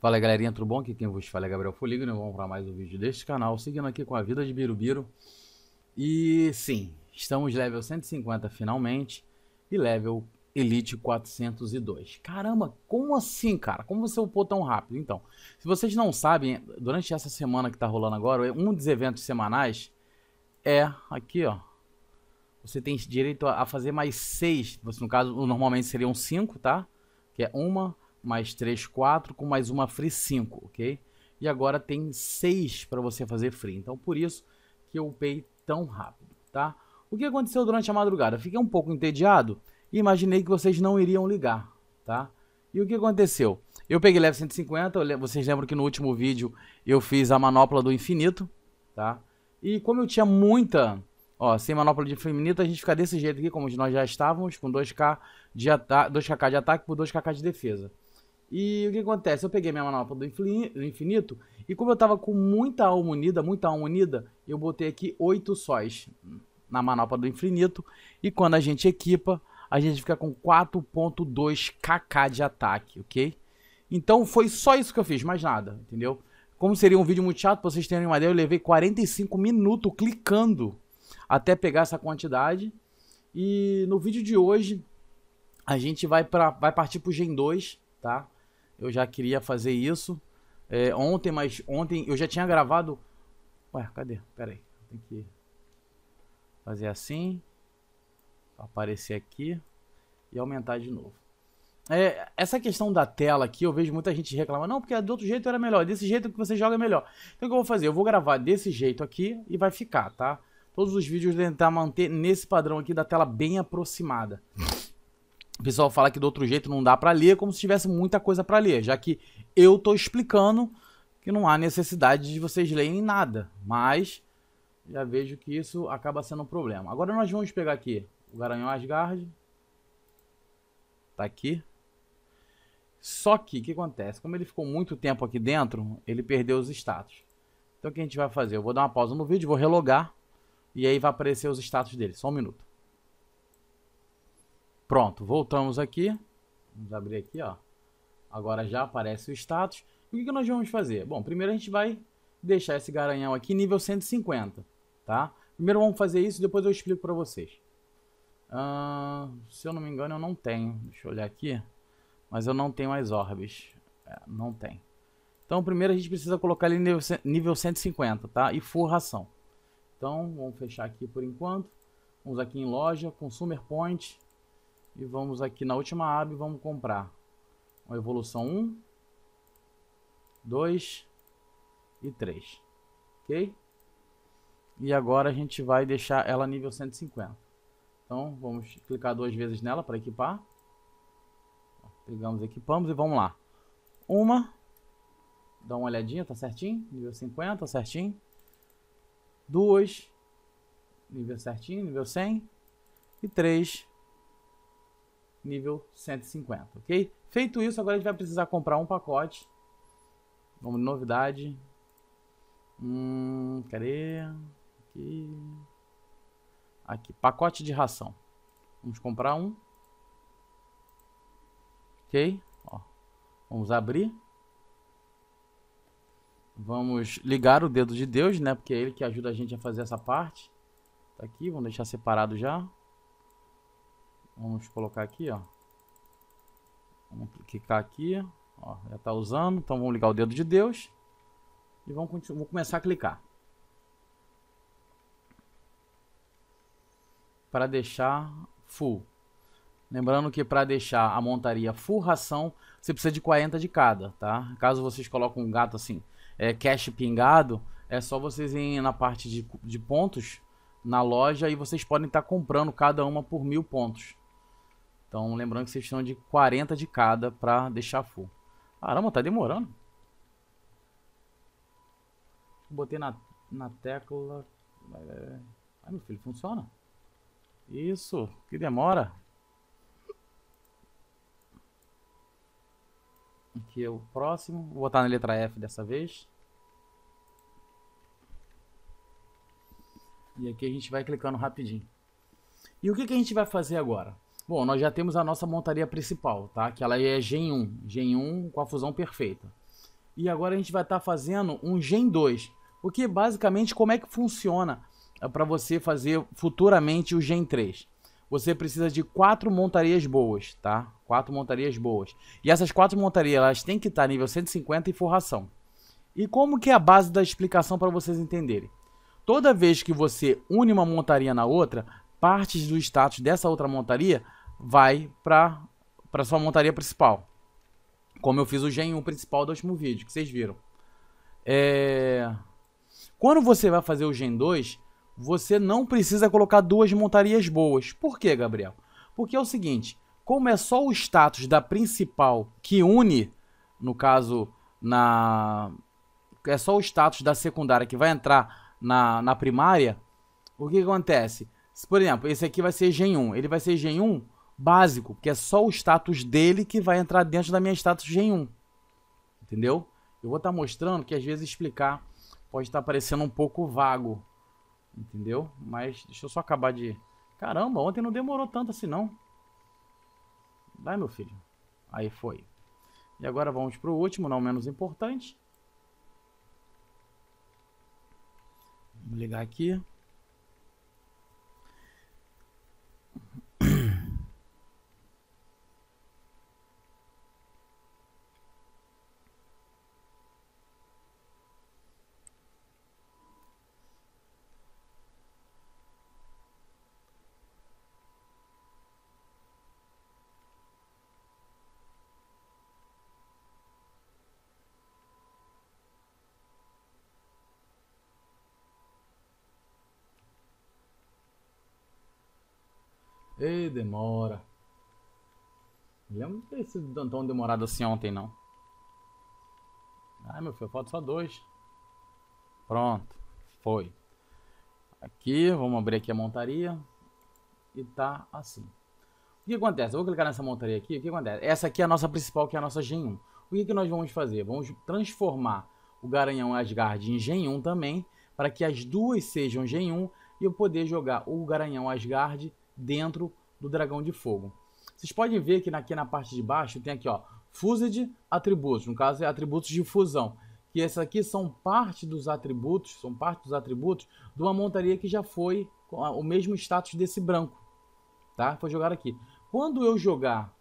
Fala galerinha, tudo bom? Aqui quem vos fala é Gabriel Foligno, né? vamos para mais um vídeo deste canal, seguindo aqui com a vida de Birubiru. E sim, estamos level 150 finalmente e level Elite 402. Caramba, como assim, cara? Como você upou tão rápido? Então, se vocês não sabem, durante essa semana que está rolando agora, um dos eventos semanais é aqui, ó. Você tem direito a fazer mais seis, no caso normalmente seriam cinco, tá? Que é uma, mais 3, 4, com mais uma free 5, ok? E agora tem 6 para você fazer free, então por isso que eu upei tão rápido, tá? O que aconteceu durante a madrugada? Fiquei um pouco entediado e imaginei que vocês não iriam ligar, tá? E o que aconteceu? Eu peguei leve 150, vocês lembram que no último vídeo eu fiz a manopla do infinito, tá? E como eu tinha muita, ó, sem manopla de infinito, a gente fica desse jeito aqui, como nós já estávamos, com 2k de, ata 2kk de ataque por 2kk de defesa. E o que acontece? Eu peguei minha manopla do infinito e como eu tava com muita alma unida, muita alma unida, eu botei aqui oito sóis na manopla do infinito. E quando a gente equipa, a gente fica com 4.2 kk de ataque, ok? Então foi só isso que eu fiz, mais nada, entendeu? Como seria um vídeo muito chato pra vocês terem uma ideia, eu levei 45 minutos clicando até pegar essa quantidade. E no vídeo de hoje, a gente vai, pra, vai partir pro Gen 2, Tá? Eu já queria fazer isso é, ontem, mas ontem eu já tinha gravado. Ué, cadê? Pera aí. Tem que fazer assim. Aparecer aqui e aumentar de novo. É, essa questão da tela aqui, eu vejo muita gente reclamando, não, porque do outro jeito era melhor, desse jeito que você joga é melhor. Então o que eu vou fazer? Eu vou gravar desse jeito aqui e vai ficar, tá? Todos os vídeos tentar manter nesse padrão aqui da tela bem aproximada o pessoal fala que do outro jeito não dá para ler, como se tivesse muita coisa para ler, já que eu estou explicando que não há necessidade de vocês lerem nada, mas já vejo que isso acaba sendo um problema. Agora nós vamos pegar aqui o Garanhão Asgard, tá aqui. Só que o que acontece? Como ele ficou muito tempo aqui dentro, ele perdeu os status. Então o que a gente vai fazer? Eu vou dar uma pausa no vídeo, vou relogar e aí vai aparecer os status dele. Só um minuto. Pronto, voltamos aqui. Vamos abrir aqui, ó. Agora já aparece o status. o que, nós vamos fazer? Bom, primeiro a gente vai deixar esse garanhão aqui nível 150, tá? Primeiro vamos fazer isso, depois eu explico para vocês. Uh, se eu não me engano, eu não tenho. Deixa eu olhar aqui. Mas eu não tenho as orbes. É, não tem. Então, primeiro a gente precisa colocar ele nível, nível 150, tá? E forração. Então, vamos fechar aqui por enquanto. Vamos aqui em loja, Consumer Point. E vamos aqui na última aba e vamos comprar. Uma evolução 1, 2 e 3. Ok? E agora a gente vai deixar ela nível 150. Então vamos clicar duas vezes nela para equipar. Pegamos, equipamos e vamos lá. Uma. Dá uma olhadinha, tá certinho? Nível 50, tá certinho. Duas. Nível certinho, nível 100. E três nível 150, ok? Feito isso, agora a gente vai precisar comprar um pacote. Vamos novidade. Hum, cadê? Aqui. Aqui, pacote de ração. Vamos comprar um. Ok? Ó, vamos abrir. Vamos ligar o dedo de Deus, né? Porque é ele que ajuda a gente a fazer essa parte. Tá aqui, vamos deixar separado já. Vamos colocar aqui, ó. Vamos clicar aqui, ó, já está usando. Então vamos ligar o dedo de Deus e vamos continuar, vou começar a clicar. Para deixar full. Lembrando que para deixar a montaria full ração, você precisa de 40 de cada, tá? Caso vocês coloquem um gato assim, é, cash pingado, é só vocês irem na parte de, de pontos na loja e vocês podem estar tá comprando cada uma por mil pontos. Então, lembrando que vocês precisam de 40 de cada para deixar full. Caramba, tá demorando. Botei na, na tecla. É. Ai, meu filho, funciona? Isso, que demora. Aqui é o próximo. Vou botar na letra F dessa vez. E aqui a gente vai clicando rapidinho. E o que, que a gente vai fazer agora? Bom, nós já temos a nossa montaria principal, tá? Que ela é Gen 1, Gen 1 com a fusão perfeita. E agora a gente vai estar tá fazendo um Gen 2, o que basicamente como é que funciona é, para você fazer futuramente o Gen 3. Você precisa de quatro montarias boas, tá? Quatro montarias boas. E essas quatro montarias, elas têm que estar tá nível 150 e forração. E como que é a base da explicação para vocês entenderem? Toda vez que você une uma montaria na outra, partes do status dessa outra montaria vai para para sua montaria principal. Como eu fiz o Gen 1 principal do último vídeo, que vocês viram. É... Quando você vai fazer o Gen 2, você não precisa colocar duas montarias boas. Por quê, Gabriel? Porque é o seguinte, como é só o status da principal que une, no caso, na... É só o status da secundária que vai entrar na, na primária, o que acontece? Por exemplo, esse aqui vai ser Gen 1. Ele vai ser Gen 1 básico, que é só o status dele que vai entrar dentro da minha status gen 1. Entendeu? Eu vou estar tá mostrando que às vezes explicar pode estar tá parecendo um pouco vago. Entendeu? Mas deixa eu só acabar de... Caramba, ontem não demorou tanto assim não. Vai, meu filho. Aí foi. E agora vamos para o último, não menos importante. Vamos ligar aqui. Ei, demora. lembro de ter sido tão demorado assim ontem, não. Ai, meu filho, falta só dois. Pronto. Foi. Aqui, vamos abrir aqui a montaria. E tá assim. O que acontece? Eu vou clicar nessa montaria aqui. O que acontece? Essa aqui é a nossa principal, que é a nossa Gen 1. O que, que nós vamos fazer? Vamos transformar o Garanhão Asgard em Gen 1 também, para que as duas sejam Gen 1 e eu poder jogar o Garanhão Asgard dentro do dragão de fogo. Vocês podem ver que aqui na parte de baixo tem aqui, ó, Fused Atributos, no caso é atributos de fusão, que esses aqui são parte dos atributos, são parte dos atributos de uma montaria que já foi o mesmo status desse branco, tá? Foi jogado aqui. Quando eu jogar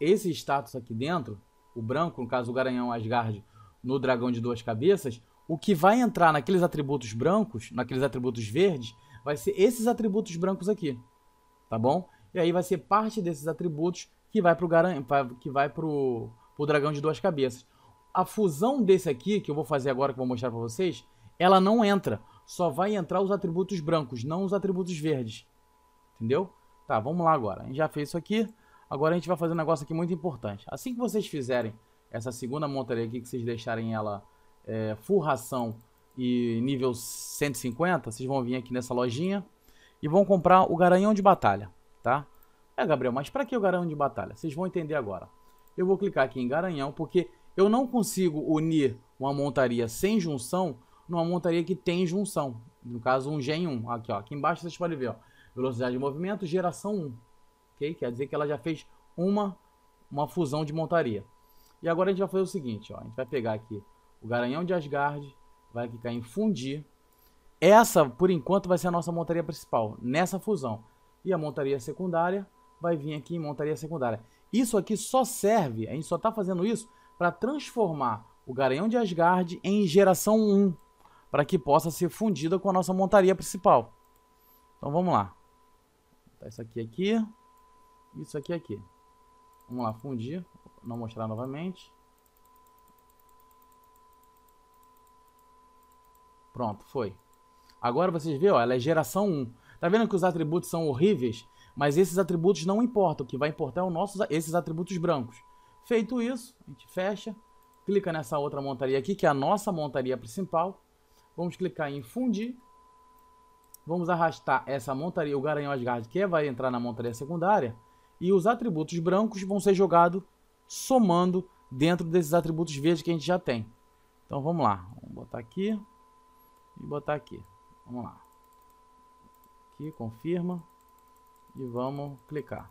esse status aqui dentro, o branco, no caso o garanhão Asgard, no dragão de duas cabeças, o que vai entrar naqueles atributos brancos, naqueles atributos verdes, vai ser esses atributos brancos aqui tá bom? E aí vai ser parte desses atributos que vai pro, garan... que vai pro... pro dragão de duas cabeças. A fusão desse aqui, que eu vou fazer agora, que eu vou mostrar para vocês, ela não entra. Só vai entrar os atributos brancos, não os atributos verdes. Entendeu? Tá, vamos lá agora. A gente já fez isso aqui. Agora a gente vai fazer um negócio aqui muito importante. Assim que vocês fizerem essa segunda montaria aqui, que vocês deixarem ela é, furração e nível 150, vocês vão vir aqui nessa lojinha e vão comprar o Garanhão de Batalha, tá? É, Gabriel, mas para que o Garanhão de Batalha? Vocês vão entender agora. Eu vou clicar aqui em Garanhão, porque eu não consigo unir uma montaria sem junção numa montaria que tem junção. No caso, um Gen 1. Aqui, ó, aqui embaixo vocês podem ver, ó, velocidade de movimento, geração 1. Okay? Quer dizer que ela já fez uma, uma fusão de montaria. E agora a gente vai fazer o seguinte, ó, a gente vai pegar aqui o Garanhão de Asgard, vai clicar em fundir, essa, por enquanto, vai ser a nossa montaria principal, nessa fusão. E a montaria secundária vai vir aqui em montaria secundária. Isso aqui só serve, a gente só está fazendo isso para transformar o Garanhão de Asgard em geração 1, para que possa ser fundida com a nossa montaria principal. Então vamos lá. Isso aqui aqui, isso aqui aqui. Vamos lá, fundir, não mostrar novamente. Pronto, foi. Agora vocês vê, ó, ela é geração 1. Tá vendo que os atributos são horríveis? Mas esses atributos não importam. O que vai importar é o nossos, esses atributos brancos. Feito isso, a gente fecha. Clica nessa outra montaria aqui, que é a nossa montaria principal. Vamos clicar em fundir. Vamos arrastar essa montaria, o Garanhão Asgard, que é, vai entrar na montaria secundária. E os atributos brancos vão ser jogados somando dentro desses atributos verdes que a gente já tem. Então vamos lá. Vamos botar aqui e botar aqui. Vamos lá. Aqui, confirma. E vamos clicar.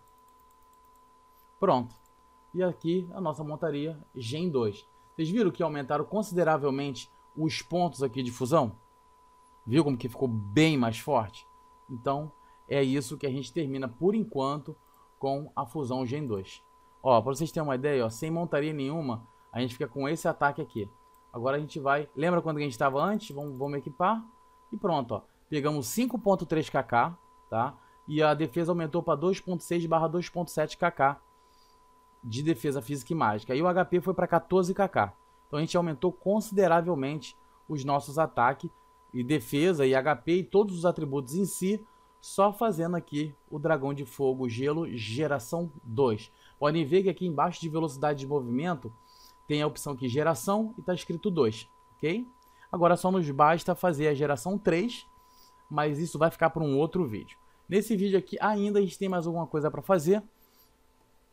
Pronto. E aqui a nossa montaria Gen 2. Vocês viram que aumentaram consideravelmente os pontos aqui de fusão? Viu como que ficou bem mais forte? Então, é isso que a gente termina por enquanto com a fusão Gen 2. Ó, para vocês terem uma ideia, ó, sem montaria nenhuma, a gente fica com esse ataque aqui. Agora a gente vai... Lembra quando a gente estava antes? Vamos, vamos equipar. E pronto, ó. Pegamos 5.3kk, tá? E a defesa aumentou para 2.6 barra 2.7kk de defesa física e mágica. E o HP foi para 14kk. Então a gente aumentou consideravelmente os nossos ataques e defesa e HP e todos os atributos em si, só fazendo aqui o Dragão de Fogo Gelo Geração 2. Podem ver que aqui embaixo de velocidade de movimento tem a opção que geração e está escrito 2, ok? Agora só nos basta fazer a geração 3, mas isso vai ficar para um outro vídeo. Nesse vídeo aqui ainda a gente tem mais alguma coisa para fazer.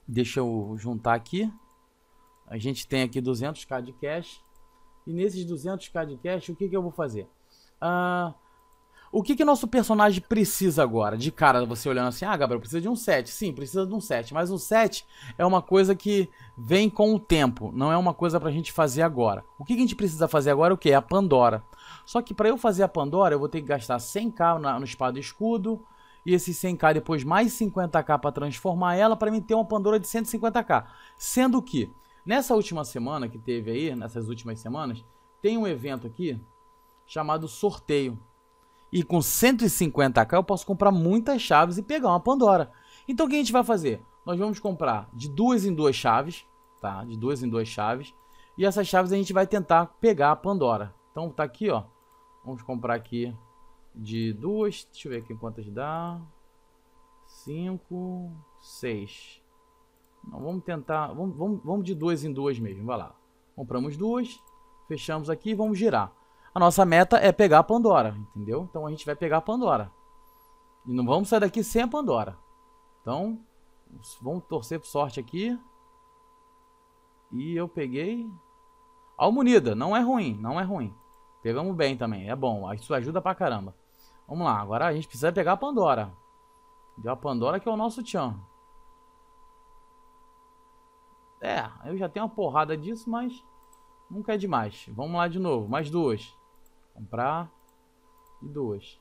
Deixa eu juntar aqui. A gente tem aqui 200k de cash. E nesses 200k de cash, o que, que eu vou fazer? Uh, o que que nosso personagem precisa agora? De cara, você olhando assim, ah, Gabriel, precisa de um 7. Sim, precisa de um 7, mas um 7 é uma coisa que vem com o tempo, não é uma coisa pra gente fazer agora. O que, que a gente precisa fazer agora é o que? É a Pandora. Só que para eu fazer a Pandora, eu vou ter que gastar 100k na, no espada e escudo, e esses 100k depois mais 50k para transformar ela, para mim ter uma Pandora de 150k. Sendo que, nessa última semana que teve aí, nessas últimas semanas, tem um evento aqui chamado sorteio e com 150k eu posso comprar muitas chaves e pegar uma Pandora. Então o que a gente vai fazer? Nós vamos comprar de duas em duas chaves, tá? De duas em duas chaves. E essas chaves a gente vai tentar pegar a Pandora. Então tá aqui, ó. Vamos comprar aqui de duas. Deixa eu ver aqui quantas dá. Cinco, seis. Não, vamos tentar. Vamos, vamos, vamos de duas em duas mesmo. Vai lá. Compramos duas. Fechamos aqui e vamos girar. A nossa meta é pegar a Pandora, entendeu? Então a gente vai pegar a Pandora. E não vamos sair daqui sem a Pandora. Então, vamos torcer por sorte aqui. E eu peguei... Almunida, não é ruim, não é ruim. Pegamos bem também, é bom. Isso ajuda pra caramba. Vamos lá, agora a gente precisa pegar a Pandora. Deu a Pandora que é o nosso tchan. É, eu já tenho uma porrada disso, mas nunca é demais. Vamos lá de novo, mais duas. Comprar. E duas.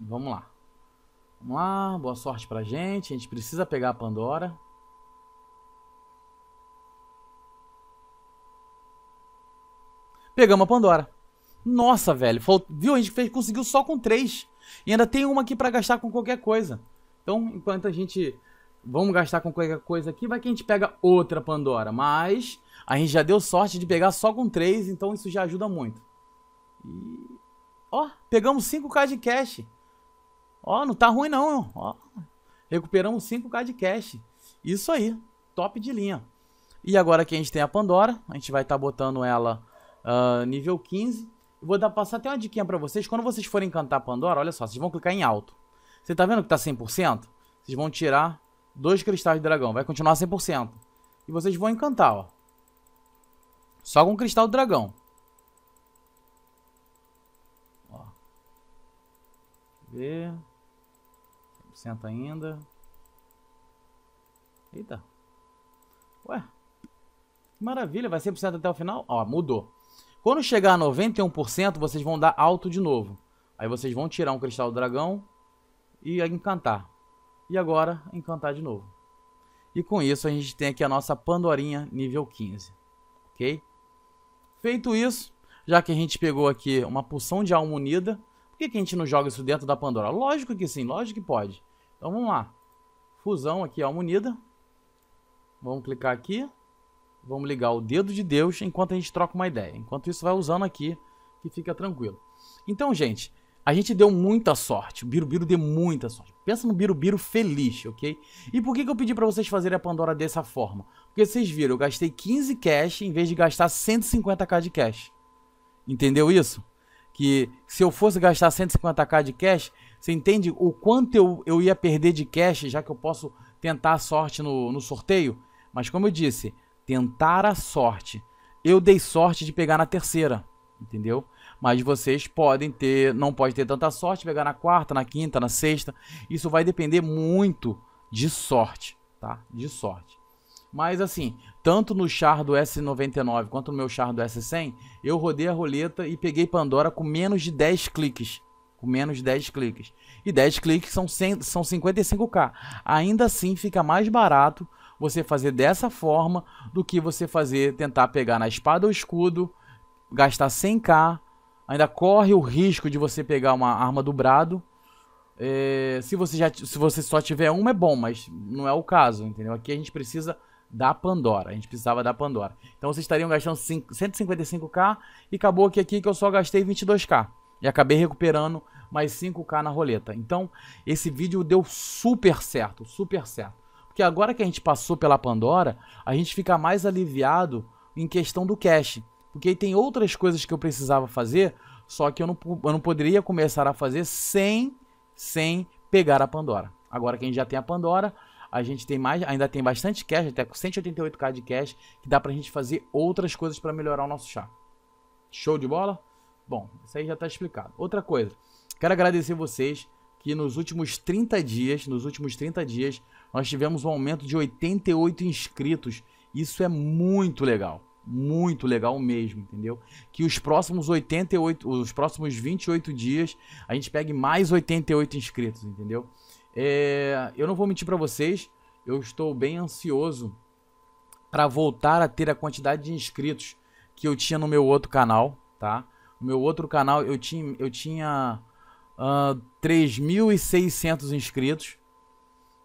Vamos lá. Vamos lá, boa sorte pra gente. A gente precisa pegar a Pandora. Pegamos a Pandora. Nossa, velho. Falt... Viu? A gente fez, conseguiu só com três. E ainda tem uma aqui pra gastar com qualquer coisa. Então, enquanto a gente Vamos gastar com qualquer coisa aqui, vai que a gente pega outra Pandora. Mas a gente já deu sorte de pegar só com três, então isso já ajuda muito. E... Ó, pegamos 5k de cash. Ó, não tá ruim não, ó. Recuperamos 5k de cash. Isso aí, top de linha. E agora que a gente tem a Pandora, a gente vai estar tá botando ela uh, nível 15. Vou dar, passar até uma diquinha pra vocês. Quando vocês forem cantar Pandora, olha só, vocês vão clicar em alto. Você tá vendo que tá 100%? Vocês vão tirar Dois cristais de dragão. Vai continuar 100%. E vocês vão encantar, ó. Só com cristal de dragão. Ó. Ver. 100% ainda. Eita. Ué. Que maravilha. Vai 100% até o final? Ó, mudou. Quando chegar a 91%, vocês vão dar alto de novo. Aí vocês vão tirar um cristal do dragão e encantar. E agora, encantar de novo. E com isso, a gente tem aqui a nossa Pandorinha nível 15. Ok? Feito isso, já que a gente pegou aqui uma poção de alma unida, por que, que a gente não joga isso dentro da Pandora? Lógico que sim, lógico que pode. Então vamos lá. Fusão aqui, alma unida. Vamos clicar aqui. Vamos ligar o dedo de Deus enquanto a gente troca uma ideia. Enquanto isso, vai usando aqui, que fica tranquilo. Então, gente, a gente deu muita sorte. O Birubiru deu muita sorte. Pensa no Birubiru feliz, ok? E por que, que eu pedi para vocês fazerem a Pandora dessa forma? Porque vocês viram, eu gastei 15 cash em vez de gastar 150k de cash. Entendeu isso? Que se eu fosse gastar 150k de cash, você entende o quanto eu, eu ia perder de cash, já que eu posso tentar a sorte no, no sorteio? Mas como eu disse, tentar a sorte. Eu dei sorte de pegar na terceira, entendeu? mas vocês podem ter, não pode ter tanta sorte, pegar na quarta, na quinta, na sexta. Isso vai depender muito de sorte, tá? De sorte. Mas assim, tanto no char do S99 quanto no meu char do S100, eu rodei a roleta e peguei Pandora com menos de 10 cliques. Com menos de 10 cliques. E 10 cliques são, 100, são 55k. Ainda assim, fica mais barato você fazer dessa forma do que você fazer tentar pegar na espada ou escudo, gastar 100k ainda corre o risco de você pegar uma arma dobrado. É, se, você já, se você só tiver uma é bom, mas não é o caso, entendeu? Aqui a gente precisa da Pandora, a gente precisava da Pandora. Então vocês estariam gastando 5, 155k e acabou que aqui que eu só gastei 22k. E acabei recuperando mais 5k na roleta. Então esse vídeo deu super certo, super certo. Porque agora que a gente passou pela Pandora, a gente fica mais aliviado em questão do cash. Porque aí tem outras coisas que eu precisava fazer, só que eu não, eu não poderia começar a fazer sem, sem pegar a Pandora. Agora que a gente já tem a Pandora, a gente tem mais, ainda tem bastante cash, até com 188k de cash, que dá pra gente fazer outras coisas para melhorar o nosso chá. Show de bola? Bom, isso aí já tá explicado. Outra coisa, quero agradecer vocês que nos últimos 30 dias, nos últimos 30 dias, nós tivemos um aumento de 88 inscritos. Isso é muito legal muito legal mesmo, entendeu? Que os próximos 88, os próximos 28 dias, a gente pegue mais 88 inscritos, entendeu? É, eu não vou mentir para vocês, eu estou bem ansioso para voltar a ter a quantidade de inscritos que eu tinha no meu outro canal, tá? No meu outro canal eu tinha, eu tinha uh, ah, 3.600 inscritos,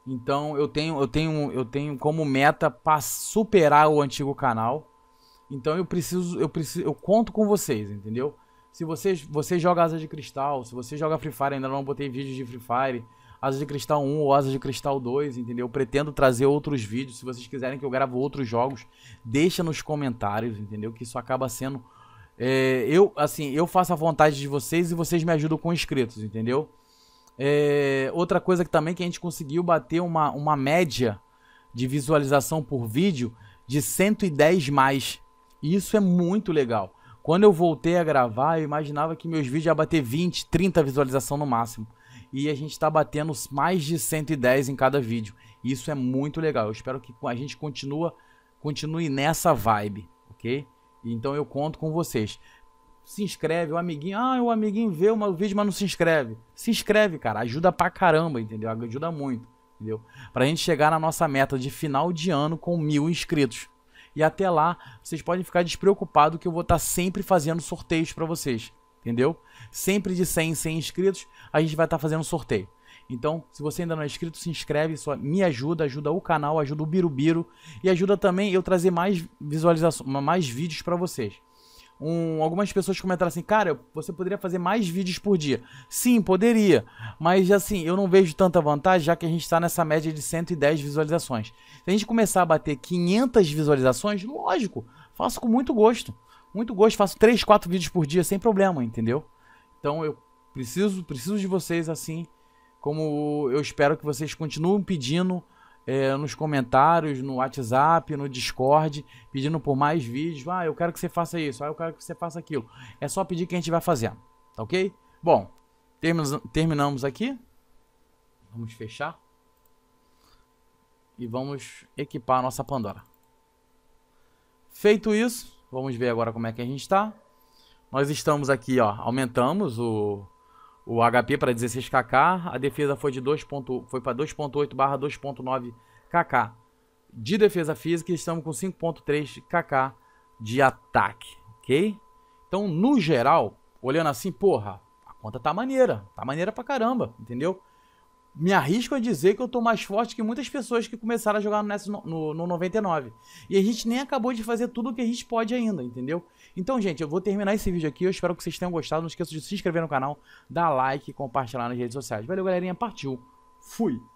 então eu tenho, eu tenho, eu tenho como meta para superar o antigo canal. Então eu preciso, eu preciso, eu conto com vocês, entendeu? Se vocês, você joga Asa de Cristal, se você joga Free Fire, ainda não botei vídeo de Free Fire, Asa de Cristal 1 ou Asa de Cristal 2, entendeu? Eu pretendo trazer outros vídeos, se vocês quiserem que eu gravo outros jogos, deixa nos comentários, entendeu? Que isso acaba sendo é, eu, assim, eu faço a vontade de vocês e vocês me ajudam com inscritos, entendeu? É, outra coisa que também que a gente conseguiu bater uma, uma média de visualização por vídeo de 110 mais e isso é muito legal. Quando eu voltei a gravar, eu imaginava que meus vídeos iam bater 20, 30 visualizações no máximo. E a gente está batendo mais de 110 em cada vídeo. E isso é muito legal. Eu espero que a gente continua, continue nessa vibe, ok? Então eu conto com vocês. Se inscreve, o amiguinho. Ah, o amiguinho vê o vídeo, mas não se inscreve. Se inscreve, cara. Ajuda pra caramba, entendeu? Ajuda muito, entendeu? Pra gente chegar na nossa meta de final de ano com mil inscritos. E até lá, vocês podem ficar despreocupados que eu vou estar tá sempre fazendo sorteios para vocês, entendeu? Sempre de 100 em 100 inscritos, a gente vai estar tá fazendo sorteio. Então, se você ainda não é inscrito, se inscreve, só me ajuda, ajuda o canal, ajuda o Birubiru e ajuda também eu trazer mais visualizações, mais vídeos para vocês. Um, algumas pessoas comentaram assim, cara, você poderia fazer mais vídeos por dia. Sim, poderia. Mas assim, eu não vejo tanta vantagem, já que a gente está nessa média de 110 visualizações. Se a gente começar a bater 500 visualizações, lógico, faço com muito gosto. Muito gosto, faço 3, 4 vídeos por dia sem problema, entendeu? Então eu preciso, preciso de vocês assim, como eu espero que vocês continuem pedindo é, nos comentários, no WhatsApp, no Discord, pedindo por mais vídeos. Ah, eu quero que você faça isso, ah, eu quero que você faça aquilo. É só pedir que a gente vai fazendo, tá ok? Bom, terminamos aqui. Vamos fechar. E vamos equipar a nossa Pandora. Feito isso, vamos ver agora como é que a gente está. Nós estamos aqui, ó, aumentamos o, o HP para 16kk, a defesa foi de 2. foi para 2.8 2.9kk. De defesa física, estamos com 5.3kk de ataque, ok? Então, no geral, olhando assim, porra, a conta tá maneira, tá maneira pra caramba, entendeu? Me arrisco a dizer que eu tô mais forte que muitas pessoas que começaram a jogar no, no, no 99. E a gente nem acabou de fazer tudo o que a gente pode ainda, entendeu? Então, gente, eu vou terminar esse vídeo aqui. Eu espero que vocês tenham gostado. Não esqueça de se inscrever no canal, dar like e compartilhar nas redes sociais. Valeu, galerinha. Partiu. Fui.